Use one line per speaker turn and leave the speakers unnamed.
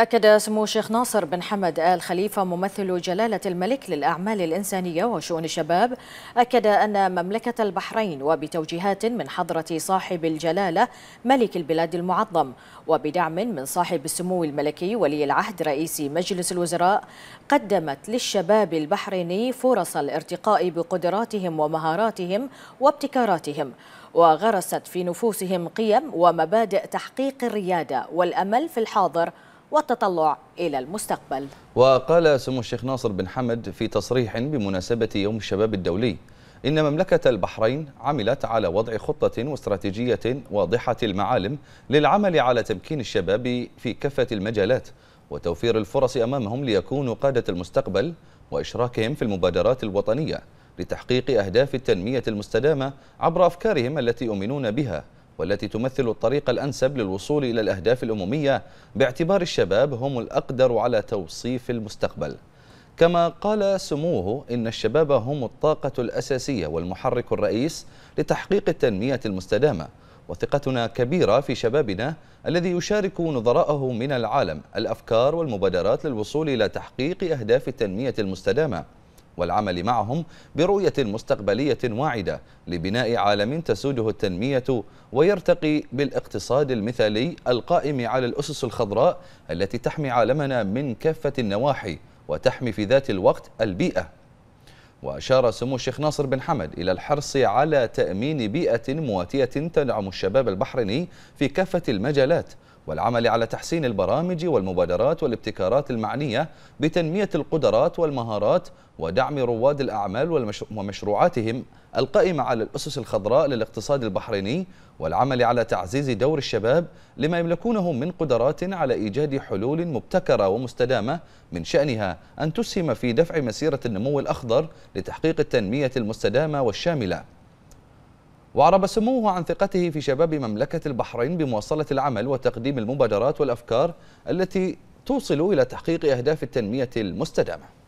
أكد سمو الشيخ ناصر بن حمد آل خليفة ممثل جلالة الملك للأعمال الإنسانية وشؤون الشباب أكد أن مملكة البحرين وبتوجيهات من حضرة صاحب الجلالة ملك البلاد المعظم وبدعم من صاحب السمو الملكي ولي العهد رئيس مجلس الوزراء قدمت للشباب البحريني فرص الارتقاء بقدراتهم ومهاراتهم وابتكاراتهم وغرست في نفوسهم قيم ومبادئ تحقيق الريادة والأمل في الحاضر والتطلع إلى المستقبل
وقال سمو الشيخ ناصر بن حمد في تصريح بمناسبة يوم الشباب الدولي إن مملكة البحرين عملت على وضع خطة واستراتيجية واضحة المعالم للعمل على تمكين الشباب في كافة المجالات وتوفير الفرص أمامهم ليكونوا قادة المستقبل وإشراكهم في المبادرات الوطنية لتحقيق أهداف التنمية المستدامة عبر أفكارهم التي يؤمنون بها والتي تمثل الطريق الأنسب للوصول إلى الأهداف الأممية باعتبار الشباب هم الأقدر على توصيف المستقبل كما قال سموه إن الشباب هم الطاقة الأساسية والمحرك الرئيس لتحقيق التنمية المستدامة وثقتنا كبيرة في شبابنا الذي يشارك نظراءه من العالم الأفكار والمبادرات للوصول إلى تحقيق أهداف التنمية المستدامة والعمل معهم برؤية مستقبلية واعدة لبناء عالم تسوده التنمية ويرتقي بالاقتصاد المثالي القائم على الأسس الخضراء التي تحمي عالمنا من كافة النواحي وتحمي في ذات الوقت البيئة وأشار سمو الشيخ ناصر بن حمد إلى الحرص على تأمين بيئة مواتية تدعم الشباب البحريني في كافة المجالات والعمل على تحسين البرامج والمبادرات والابتكارات المعنية بتنمية القدرات والمهارات ودعم رواد الأعمال ومشروعاتهم القائمة على الأسس الخضراء للاقتصاد البحريني والعمل على تعزيز دور الشباب لما يملكونه من قدرات على إيجاد حلول مبتكرة ومستدامة من شأنها أن تسهم في دفع مسيرة النمو الأخضر لتحقيق التنمية المستدامة والشاملة وعرب سموه عن ثقته في شباب مملكة البحرين بمواصلة العمل وتقديم المبادرات والأفكار التي توصل إلى تحقيق أهداف التنمية المستدامة